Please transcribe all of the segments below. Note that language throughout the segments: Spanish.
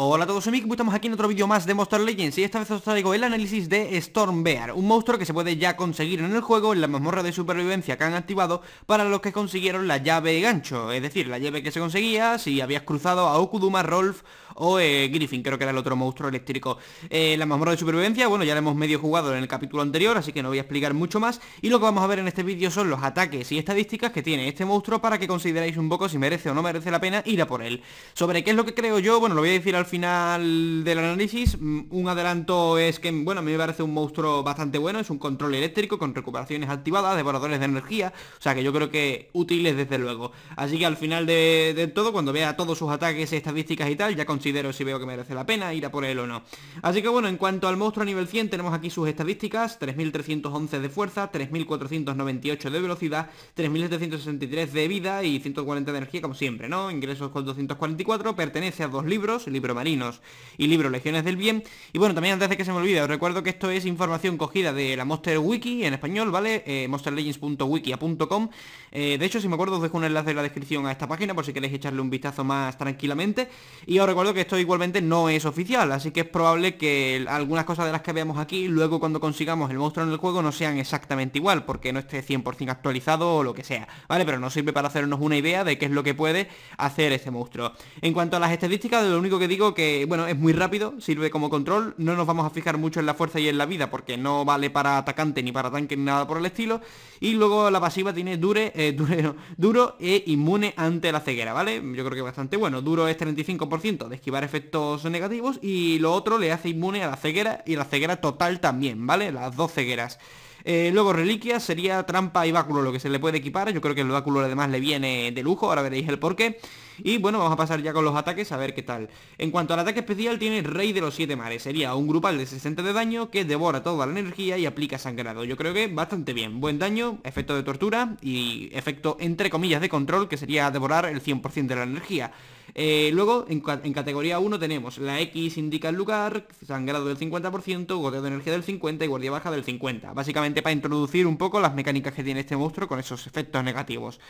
Hola a todos, soy Mick, estamos aquí en otro vídeo más de Monster Legends y esta vez os traigo el análisis de Stormbear, un monstruo que se puede ya conseguir en el juego en la mazmorra de supervivencia que han activado para los que consiguieron la llave de gancho, es decir, la llave que se conseguía si habías cruzado a Okuduma, Rolf o eh, Griffin, creo que era el otro monstruo eléctrico. Eh, la mazmorra de supervivencia, bueno, ya la hemos medio jugado en el capítulo anterior, así que no voy a explicar mucho más. Y lo que vamos a ver en este vídeo son los ataques y estadísticas que tiene este monstruo para que consideréis un poco si merece o no merece la pena ir a por él. Sobre qué es lo que creo yo, bueno, lo voy a decir al final del análisis. Mm, un adelanto es que, bueno, a mí me parece un monstruo bastante bueno, es un control eléctrico con recuperaciones activadas, devoradores de energía, o sea que yo creo que útiles desde luego. Así que al final de, todo, cuando vea todos sus ataques, estadísticas y tal, ya consigo si veo que merece la pena ir a por él o no. Así que bueno, en cuanto al monstruo a nivel 100 tenemos aquí sus estadísticas, 3.311 de fuerza, 3.498 de velocidad, 3.763 de vida y 140 de energía como siempre, ¿no? Ingresos con 244, pertenece a dos libros, libro marinos y libro legiones del bien. Y bueno, también antes de que se me olvide, os recuerdo que esto es información cogida de la Monster Wiki en español, ¿vale? Eh, MonsterLegends.wiki.com punto Eh, de hecho, si me acuerdo os dejo un enlace en la descripción a esta página por si queréis echarle un vistazo más tranquilamente. Y os recuerdo que esto igualmente no es oficial, así que es probable que algunas cosas de las que veamos aquí, luego cuando consigamos el monstruo en el juego, no sean exactamente igual, porque no esté 100% actualizado o lo que sea, ¿vale? Pero nos sirve para hacernos una idea de qué es lo que puede hacer ese monstruo. En cuanto a las estadísticas, lo único que digo que, bueno, es muy rápido, sirve como control, no nos vamos a fijar mucho en la fuerza y en la vida, porque no vale para atacante ni para tanque ni nada por el estilo, y luego la pasiva tiene dure, eh, duro e inmune ante la ceguera, ¿vale? Yo creo que bastante bueno, duro es 35% de esquivar efectos negativos y lo otro le hace inmune a la ceguera y la ceguera total también, ¿vale? Las dos cegueras. Eh, luego reliquia sería trampa y báculo lo que se le puede equipar, yo creo que el báculo además le viene de lujo, ahora veréis el porqué. qué y bueno, vamos a pasar ya con los ataques a ver qué tal. En cuanto al ataque especial, tiene Rey de los Siete Mares. Sería un grupal de 60 de daño que devora toda la energía y aplica sangrado. Yo creo que bastante bien. Buen daño, efecto de tortura y efecto entre comillas de control, que sería devorar el 100% de la energía. Eh, luego, en, en, categoría 1 tenemos la X indica el lugar, sangrado del 50%, goteo de energía del 50% y guardia baja del 50%. Básicamente para introducir un poco las mecánicas que tiene este monstruo con esos efectos negativos.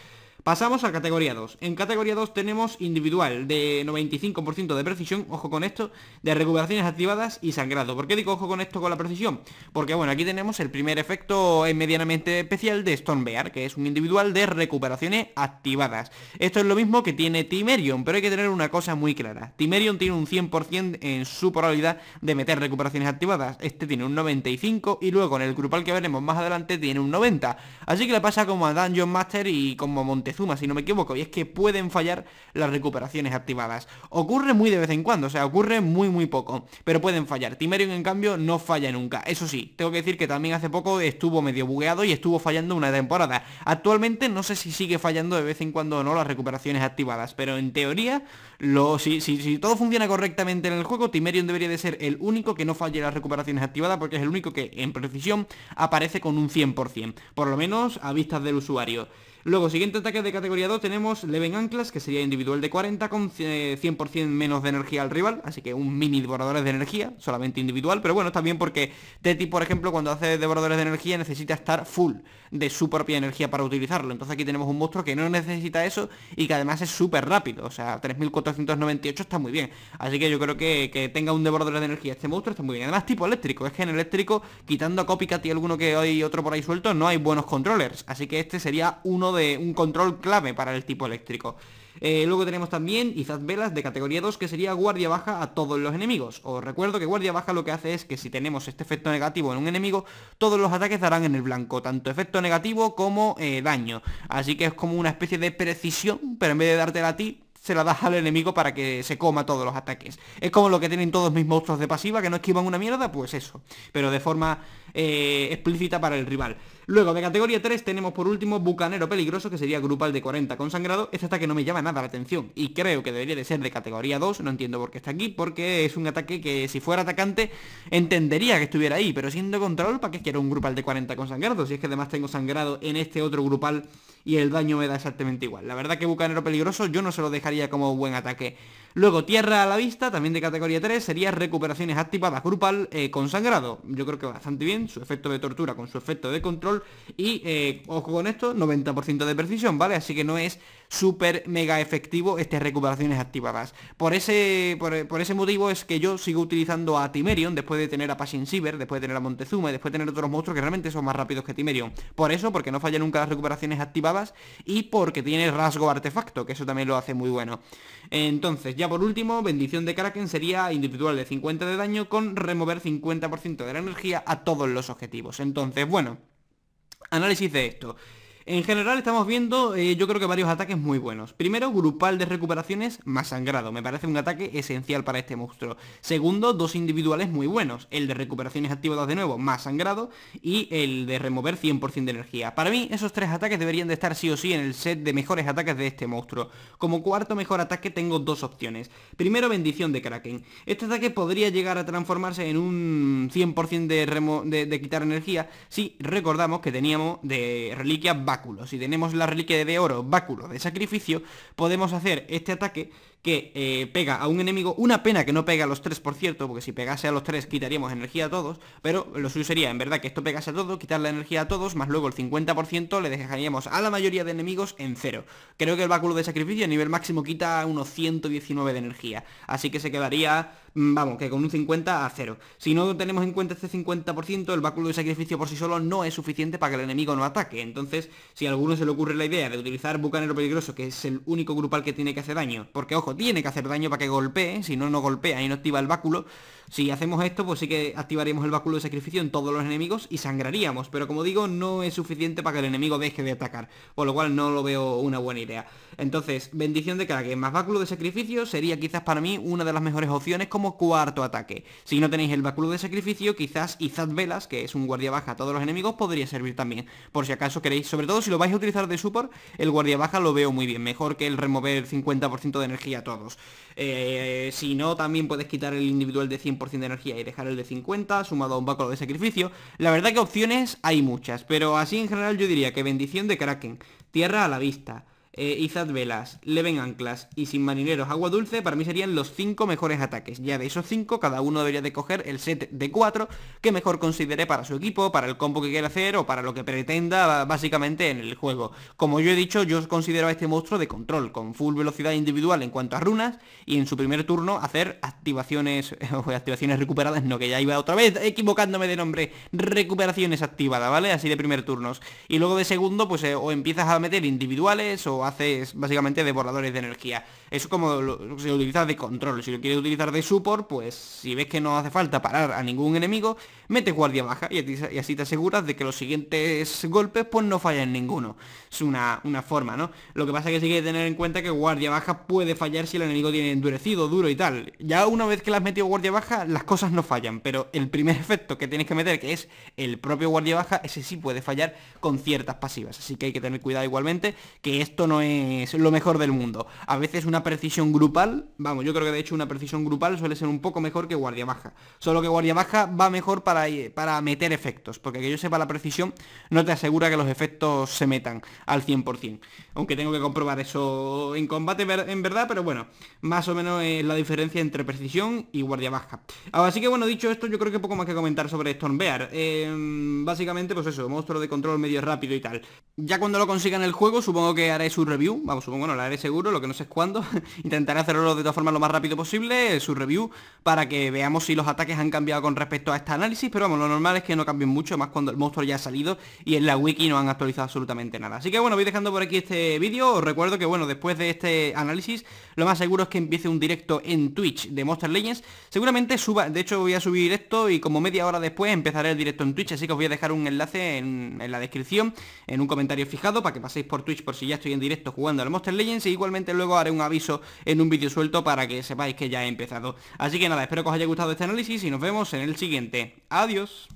Pasamos a categoría 2. En categoría 2 tenemos individual de 95% de precisión, ojo con esto, de recuperaciones activadas y sangrado. ¿Por qué digo ojo con esto con la precisión? Porque bueno, aquí tenemos el primer efecto medianamente especial de Stormbear, que es un individual de recuperaciones activadas. Esto es lo mismo que tiene Timerion, pero hay que tener una cosa muy clara. Timerion tiene un 100% en su probabilidad de meter recuperaciones activadas. Este tiene un 95 y luego en el grupal que veremos más adelante tiene un 90. Así que le pasa como a Dungeon Master y como Monte Zuma, si no me equivoco, y es que pueden fallar las recuperaciones activadas. Ocurre muy de vez en cuando, o sea, ocurre muy muy poco, pero pueden fallar. Timerion, en cambio, no falla nunca. Eso sí, tengo que decir que también hace poco estuvo medio bugueado y estuvo fallando una temporada. Actualmente no sé si sigue fallando de vez en cuando o no las recuperaciones activadas, pero en teoría, lo, si, si, si todo funciona correctamente en el juego, Timerion debería de ser el único que no falle las recuperaciones activadas porque es el único que en precisión aparece con un 100%, por lo menos a vistas del usuario. Luego, siguiente ataque de categoría 2 tenemos Leven Anclas, que sería individual de 40 con 100% eh, menos de energía al rival, así que un mini devoradores de energía, solamente individual, pero bueno, está bien porque Teti, por ejemplo, cuando hace devoradores de energía necesita estar full de su propia energía para utilizarlo. Entonces aquí tenemos un monstruo que no necesita eso y que además es súper rápido, o sea, 3498 está muy bien. Así que yo creo que, que tenga un devorador de energía este monstruo está muy bien. Además, tipo eléctrico, es que en eléctrico, quitando a Copycat y alguno que hay otro por ahí suelto, no hay buenos controllers, así que este sería uno de de un control clave para el tipo eléctrico. Eh, luego tenemos también Izaz Velas de categoría 2, que sería guardia baja a todos los enemigos. Os recuerdo que guardia baja lo que hace es que si tenemos este efecto negativo en un enemigo, todos los ataques darán en el blanco, tanto efecto negativo como eh, daño. Así que es como una especie de precisión, pero en vez de dártela a ti, se la das al enemigo para que se coma todos los ataques. Es como lo que tienen todos mis monstruos de pasiva, que no esquivan una mierda, pues eso. Pero de forma eh, explícita para el rival. Luego, de categoría 3 tenemos por último Bucanero Peligroso, que sería grupal de 40 con sangrado. Este ataque no me llama nada la atención y creo que debería de ser de categoría 2, no entiendo por qué está aquí, porque es un ataque que si fuera atacante entendería que estuviera ahí, pero siendo control, ¿para qué quiero un grupal de 40 con sangrado? Si es que además tengo sangrado en este otro grupal y el daño me da exactamente igual. La verdad que Bucanero Peligroso yo no se lo dejaría como buen ataque. Luego, Tierra a la Vista, también de categoría 3, sería recuperaciones activadas grupal eh, con sangrado. Yo creo que bastante bien, su efecto de tortura con su efecto de control y, eh, ojo con esto, 90% de precisión, ¿vale? Así que no es súper mega efectivo estas recuperaciones activadas. Por ese, por, ese motivo es que yo sigo utilizando a Timerion después de tener a Passion Siever, después de tener a Montezuma después de tener otros monstruos que realmente son más rápidos que Timerion. Por eso, porque no falla nunca las recuperaciones activadas y porque tiene rasgo artefacto, que eso también lo hace muy bueno. Entonces, ya por último, bendición de Kraken sería individual de 50 de daño con remover 50% de la energía a todos los objetivos. Entonces, bueno... Analisi de En general estamos viendo, eh, yo creo que varios ataques muy buenos. Primero, grupal de recuperaciones más sangrado. Me parece un ataque esencial para este monstruo. Segundo, dos individuales muy buenos. El de recuperaciones activadas de nuevo, más sangrado. Y el de remover 100% de energía. Para mí, esos tres ataques deberían de estar sí o sí en el set de mejores ataques de este monstruo. Como cuarto mejor ataque tengo dos opciones. Primero, bendición de Kraken. Este ataque podría llegar a transformarse en un 100% de, quitar energía si recordamos que teníamos de reliquias vacías. Si tenemos la reliquia de oro, báculo de sacrificio, podemos hacer este ataque que eh, pega a un enemigo, una pena que no pega a los tres, por cierto, porque si pegase a los tres quitaríamos energía a todos, pero lo suyo sería, en verdad, que esto pegase a todos, quitar la energía a todos, más luego el 50% le dejaríamos a la mayoría de enemigos en cero. Creo que el báculo de sacrificio a nivel máximo quita unos 119 de energía, así que se quedaría Mm, vamos, que con un 50 a 0. Si no tenemos en cuenta este 50%, el báculo de sacrificio por sí solo no es suficiente para que el enemigo no ataque. Entonces, si a alguno se le ocurre la idea de utilizar Bucanero Peligroso, que es el único grupal que tiene que hacer daño, porque ojo, tiene que hacer daño para que golpee, si no, no golpea y no activa el báculo, si hacemos esto, pues sí que activaríamos el báculo de sacrificio en todos los enemigos y sangraríamos, pero como digo, no es suficiente para que el enemigo deje de atacar, por lo cual no lo veo una buena idea. Entonces, bendición de que más báculo de sacrificio sería quizás para mí una de las mejores opciones como cuarto ataque. Si no tenéis el báculo de sacrificio, quizás Izad Velas, que es un guardia baja a todos los enemigos, podría servir también. Por si acaso queréis, sobre todo si lo vais a utilizar de support, el guardia baja lo veo muy bien. Mejor que el remover 50% de energía a todos. Eh, si no, también puedes quitar el individual de 100% de energía y dejar el de 50, sumado a un báculo de sacrificio. La verdad que opciones hay muchas, pero así en general yo diría que bendición de Kraken, tierra a la vista. Eh, izad Velas, Leven Anclas y Sin Marineros Agua Dulce para mí serían los 5 mejores ataques. Ya de esos 5, cada uno debería de coger el set de 4 que mejor considere para su equipo, para el combo que quiera hacer o para lo que pretenda básicamente en el juego. Como yo he dicho, yo considero a este monstruo de control, con full velocidad individual en cuanto a runas y en su primer turno hacer activaciones, o activaciones recuperadas, no que ya iba otra vez equivocándome de nombre, recuperaciones activadas, ¿vale? Así de primer turnos. Y luego de segundo, pues eh, o empiezas a meter individuales o hace es básicamente de borradores de energía. Eso como lo, se utiliza de control. Si lo quieres utilizar de support, pues si ves que no hace falta parar a ningún enemigo, mete guardia baja y, así te aseguras de que los siguientes golpes pues no fallan ninguno. Es una, una forma, ¿no? Lo que pasa es que si tener en cuenta que guardia baja puede fallar si el enemigo tiene endurecido, duro y tal. Ya una vez que le has metido guardia baja, las cosas no fallan, pero el primer efecto que tienes que meter, que es el propio guardia baja, ese sí puede fallar con ciertas pasivas. Así que hay que tener cuidado igualmente, que esto no es lo mejor del mundo. A veces una precisión grupal, vamos, yo creo que de hecho una precisión grupal suele ser un poco mejor que guardia baja. Solo que guardia baja va mejor para, eh, para meter efectos, porque que yo sepa la precisión no te asegura que los efectos se metan al 100% aunque tengo que comprobar eso en combate en verdad, pero bueno, más o menos es la diferencia entre precisión y guardia baja. Así que bueno, dicho esto, yo creo que poco más que comentar sobre Stormbear. Em, básicamente, pues eso, monstruo de control medio rápido y tal. Ya cuando lo consiga en el juego, supongo que haré su review, vamos, supongo, no, la haré seguro, lo que no sé es cuándo. Intentaré hacerlo de todas formas lo más rápido posible, su review, para que veamos si los ataques han cambiado con respecto a este análisis, pero vamos, lo normal es que no cambien mucho, más cuando el monstruo ya ha salido y en la wiki no han actualizado absolutamente nada. Así que bueno, voy dejando por aquí este vídeo, os recuerdo que bueno, después de este análisis, lo más seguro es que empiece un directo en Twitch de Monster Legends, seguramente suba, de hecho voy a subir esto y como media hora después empezaré el directo en Twitch, así que os voy a dejar un enlace en, en la descripción, en un comentario fijado, para que paséis por Twitch por si ya estoy en directo jugando al Monster Legends, y e igualmente luego haré un aviso en un vídeo suelto para que sepáis que ya he empezado. Así que nada, espero que os haya gustado este análisis y nos vemos en el siguiente. Adiós.